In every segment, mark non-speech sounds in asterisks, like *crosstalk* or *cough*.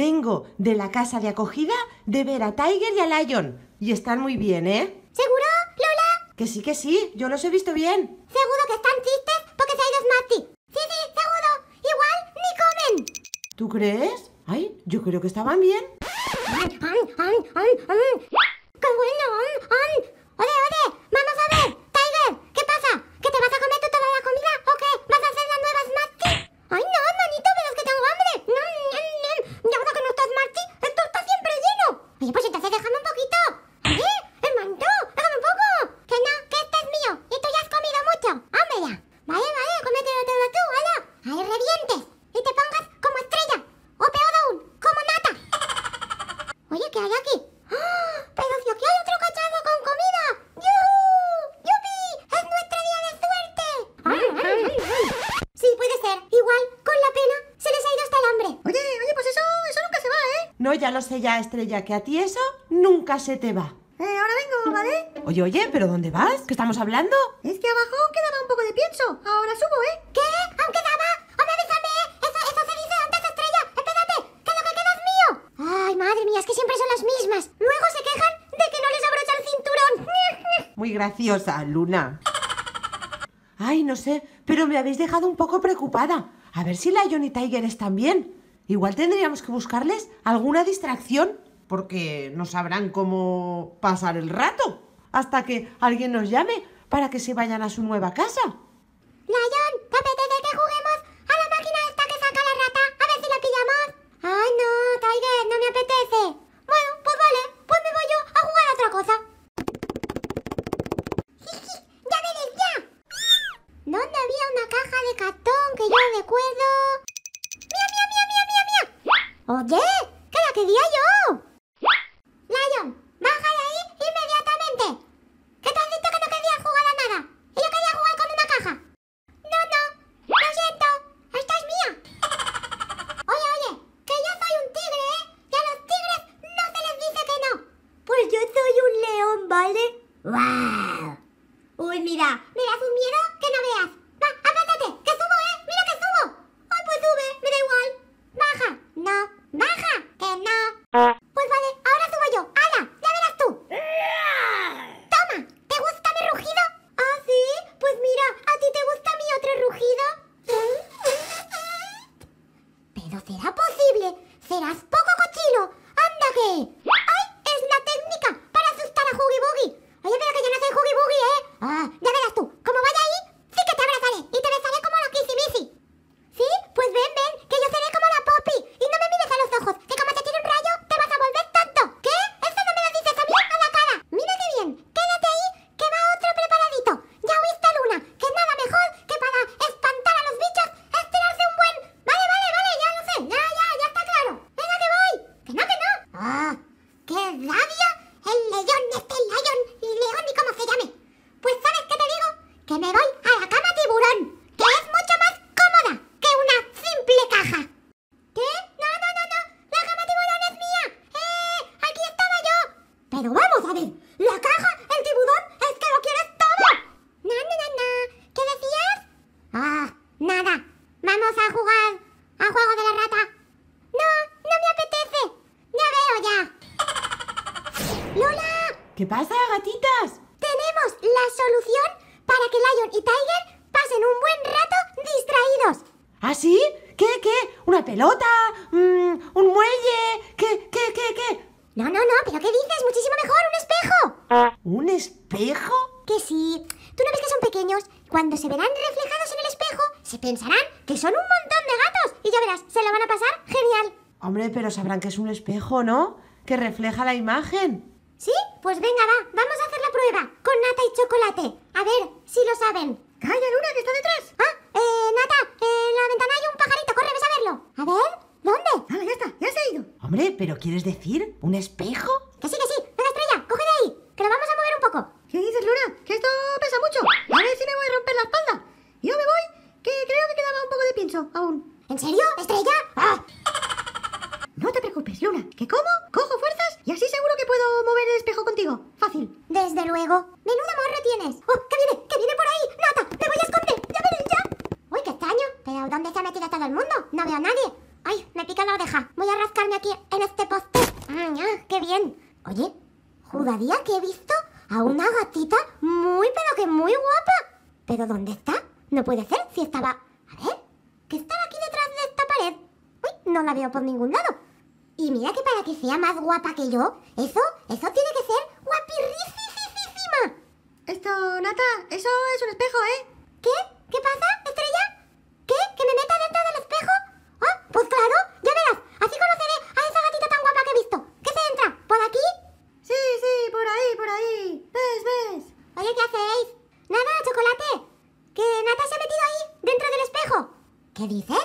Vengo de la casa de acogida de ver a Tiger y a Lion. Y están muy bien, ¿eh? ¿Seguro, Lola? Que sí, que sí. Yo los he visto bien. Seguro que están chistes porque se ha ido Smarty. Sí, sí, seguro. Igual ni comen. ¿Tú crees? Ay, yo creo que estaban bien. Ay, ya lo sé ya, Estrella, que a ti eso nunca se te va. Eh, ahora vengo, ¿vale? Oye, oye, ¿pero dónde vas? ¿Qué estamos hablando? Es que abajo quedaba un poco de pienso. Ahora subo, ¿eh? ¿Qué? ¿Aún quedaba? ¡Hombre, déjame! Eso, eso se dice antes, Estrella. Espérate, que lo que queda es mío. Ay, madre mía, es que siempre son las mismas. Luego se quejan de que no les abrocha el cinturón. *laughs* Muy graciosa, Luna. Ay, no sé, pero me habéis dejado un poco preocupada. A ver si la Johnny Tiger están bien. Igual tendríamos que buscarles alguna distracción porque no sabrán cómo pasar el rato hasta que alguien nos llame para que se vayan a su nueva casa. solución para que Lion y Tiger pasen un buen rato distraídos. ¿Ah, sí? ¿Qué, qué? ¿Una pelota? Mm, ¿Un muelle? ¿Qué, qué, qué, qué? No, no, no, pero ¿qué dices? Muchísimo mejor, un espejo. ¿Un espejo? Que sí. Tú no ves que son pequeños. Cuando se verán reflejados en el espejo, se pensarán que son un montón de gatos. Y ya verás, se la van a pasar genial. Hombre, pero sabrán que es un espejo, ¿no? Que refleja la imagen. ¿Sí? Pues venga, va, vamos a hacer la prueba con nata y chocolate. A ver si lo saben. ¡Calla, Luna, que está detrás! Ah, eh, nata, en la ventana hay un pajarito, corre, ves a verlo. A ver, ¿dónde? Ah, ya está, ya se ha ido. Hombre, ¿pero quieres decir un espejo? Que sí, que sí. Venga, estrella, coge de ahí, que lo vamos a mover un poco. ¿Qué dices, Luna? Que esto pesa mucho. A ver si me voy a romper la espalda. Yo me voy, que creo que quedaba un poco de pincho aún. ¿En serio, estrella? ¡Ah! No te preocupes, Luna, que como, cojo fuera y así seguro que puedo mover el espejo contigo. Fácil. Desde luego. Menuda morro tienes. ¡Oh, que viene! qué viene por ahí! ¡Nata! ¡Me voy a esconder! ¡Ya ven ya! ¡Uy, qué extraño! ¿Pero dónde se ha metido todo el mundo? No veo a nadie. ¡Ay, me pica la oreja! Voy a rascarme aquí en este poste. ¡Ay! ah, qué bien! Oye, juraría que he visto a una gatita muy, pero que muy guapa. ¿Pero dónde está? No puede ser si estaba... A ver, ¿qué estaba aquí detrás de esta pared? Uy, no la veo por ningún lado. Y mira que para que sea más guapa que yo, eso, eso tiene que ser guapirrisisisísima. Esto, Nata, eso es un espejo, ¿eh? ¿Qué? ¿Qué pasa, estrella? ¿Qué? ¿Que me meta dentro del espejo? Ah, pues claro, ya verás. Así conoceré a esa gatita tan guapa que he visto. ¿Qué se entra? ¿Por aquí? Sí, sí, por ahí, por ahí. ¿Ves, ves? Oye, ¿qué hacéis? Nada, chocolate. Que Nata se ha metido ahí, dentro del espejo. ¿Qué dices?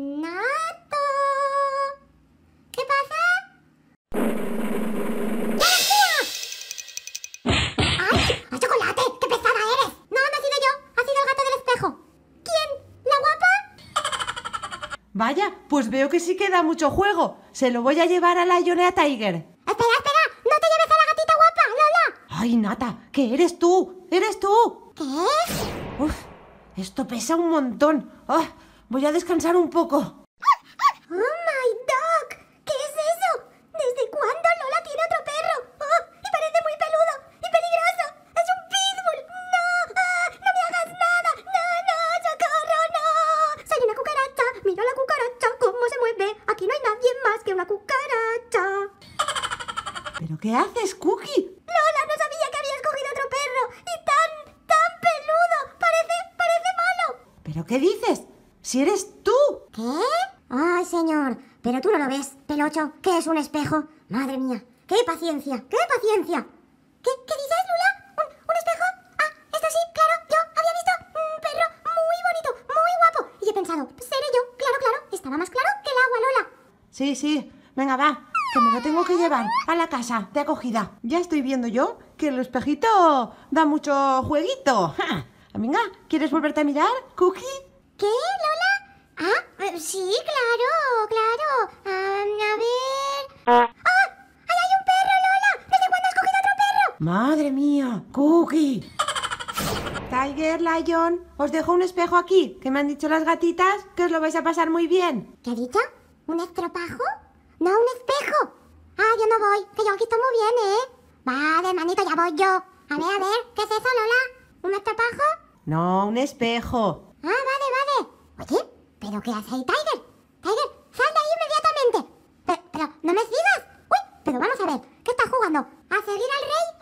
Nato. ¿Qué pasa? ¡Ay! ¡Ay, chocolate! ¡Qué pesada eres! No, no he sido yo. Ha sido el gato del espejo. ¿Quién? ¿La guapa? Vaya, pues veo que sí queda mucho juego. Se lo voy a llevar a la Yonea Tiger. ¡Espera, espera! ¡No te lleves a la gatita guapa, Lola! ¡Ay, Nata! ¡Que eres tú! ¡Eres tú! ¿Qué? Uf, esto pesa un montón. ¡Ah! Voy a descansar un poco. ¡Oh, my dog! ¿Qué es eso? ¿Desde cuándo Lola tiene otro perro? ¡Oh! Y parece muy peludo y peligroso. ¡Es un pitbull! ¡No! Ah, ¡No me hagas nada! ¡No, no! ¡Socorro, no! Soy una cucaracha. Mira la cucaracha, cómo se mueve. Aquí no hay nadie más que una cucaracha. ¿Pero qué haces, Cookie? Lola, no sabía que otro perro. ¡Y tan, tan peludo! ¡Parece, parece malo! ¿Pero qué dices? si eres tú. ¿Qué? Ay, señor, pero tú no lo ves, Pelocho, que es un espejo. Madre mía, qué paciencia, qué paciencia. ¿Qué, qué dices, Lula? ¿Un, espejo? Ah, esto sí, claro, yo había visto un perro muy bonito, muy guapo. Y he pensado, seré yo, claro, claro, estaba más claro que el agua, Lola. Sí, sí, venga, va, que me lo tengo que llevar a la casa de acogida. Ya estoy viendo yo que el espejito da mucho jueguito. Amiga, ¿quieres volverte a mirar, Cookie? ¿Qué? sí, claro, claro. a ver. ¡Ah! ¡Ahí hay un perro, Lola! ¿Desde cuándo has cogido otro perro? ¡Madre mía! ¡Cookie! Tiger, Lion, os dejo un espejo aquí, que me han dicho las gatitas que os lo vais a pasar muy bien. ¿Qué ha dicho? ¿Un estropajo? No, un espejo. Ah, yo no voy, que yo aquí estoy muy bien, ¿eh? Vale, manito, ya voy yo. A ver, a ver, ¿qué es eso, Lola? ¿Un estropajo? No, un espejo. Ah, vale, vale. Oye, ¿Pero qué hace ahí Tiger? Tiger, sal de ahí inmediatamente. Pero, pero, no me sigas. Uy, pero vamos a ver, ¿qué estás jugando? ¿A seguir al rey?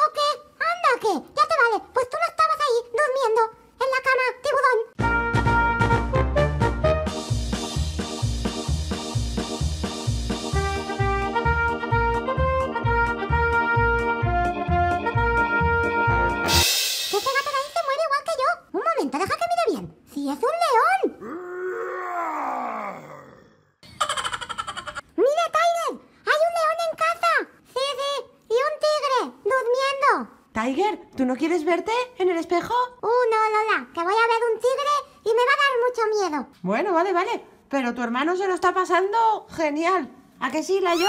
Tiger, ¿tú no quieres verte en el espejo? Uh, no, Lola, que voy a ver un tigre y me va a dar mucho miedo. Bueno, vale, vale. Pero tu hermano se lo está pasando genial. ¿A qué sí, Layón?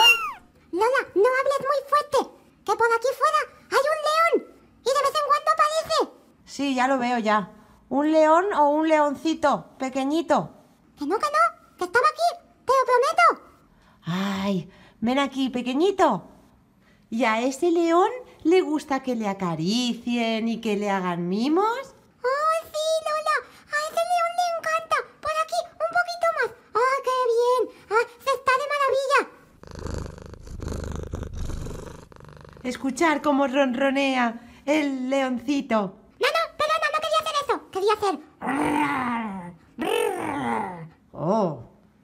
Lola, no hables muy fuerte. Que por aquí fuera hay un león. Y de vez en cuando aparece. Sí, ya lo veo ya. Un león o un leoncito, pequeñito. Que no, que no, que estaba aquí, te lo prometo. Ay, ven aquí, pequeñito. Y a este león ¿Le gusta que le acaricien y que le hagan mimos? ¡Oh, sí, Lola! A ese león le encanta. Por aquí, un poquito más. ¡Ah, qué bien! ¡Ah, se está de maravilla! Escuchar cómo ronronea el leoncito. No, no, perdona, no quería hacer eso. Quería hacer... ¡Oh!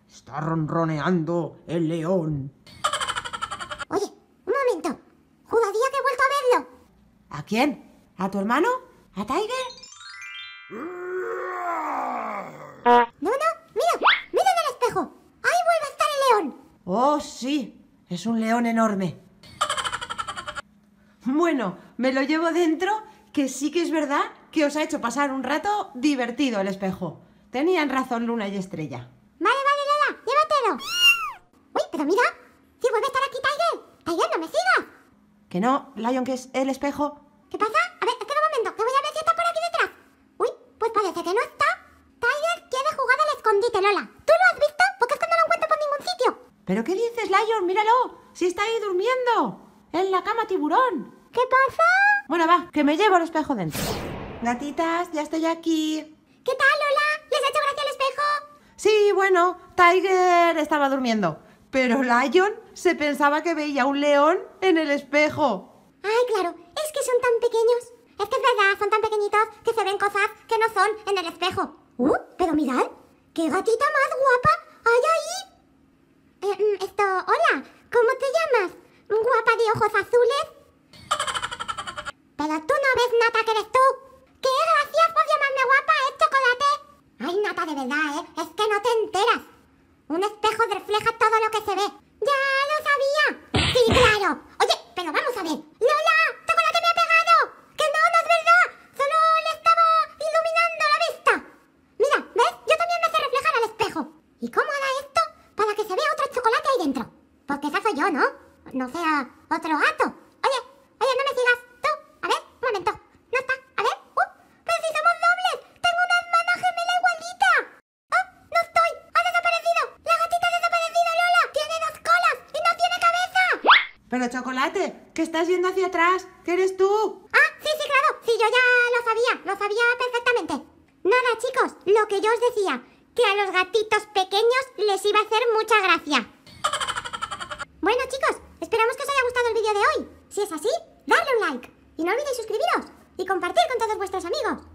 Está ronroneando el león. quién? ¿A tu hermano? ¿A Tiger? No, no, mira, mira en el espejo. Ahí vuelve a estar el león. Oh, sí, es un león enorme. Bueno, me lo llevo dentro, que sí que es verdad que os ha hecho pasar un rato divertido el espejo. Tenían razón Luna y Estrella. Vale, vale, Lola, llévatelo. Uy, pero mira, si vuelve a estar aquí Tiger. Tiger, no me sigas. Que no, Lion, que es el espejo. ¿Qué pasa? A ver, espera un momento, que voy a ver si está por aquí detrás. Uy, pues parece que no está. Tiger quiere jugar al escondite, Lola. ¿Tú lo has visto? Porque es que no lo encuentro por ningún sitio. ¿Pero qué dices, Lion? Míralo. Si está ahí durmiendo. En la cama tiburón. ¿Qué pasa? Bueno, va, que me llevo el espejo dentro. Gatitas, ya estoy aquí. ¿Qué tal, Lola? ¿Les ha hecho gracia el espejo? Sí, bueno, Tiger estaba durmiendo. Pero Lion se pensaba que veía un león en el espejo. Ay, claro son tan pequeños? Es que es verdad, son tan pequeñitos que se ven cosas que no son en el espejo. ¡Uh! Pero mirad, qué gatita más guapa hay ahí. Eh, mm, esto, hola, ¿cómo te llamas? Guapa de ojos azules. Pero tú no ves, Nata, que eres tú. ¡Qué gracias por llamarme guapa, es ¿eh, chocolate! Ay, Nata, de verdad, ¿eh? Es que no te enteras. Un espejo refleja todo lo que se ve. Pero Chocolate, que estás yendo hacia atrás, que eres tú. Ah, sí, sí, claro, sí, yo ya lo sabía, lo sabía perfectamente. Nada, chicos, lo que yo os decía, que a los gatitos pequeños les iba a hacer mucha gracia. Bueno, chicos, esperamos que os haya gustado el vídeo de hoy. Si es así, darle un like y no olvidéis suscribiros y compartir con todos vuestros amigos.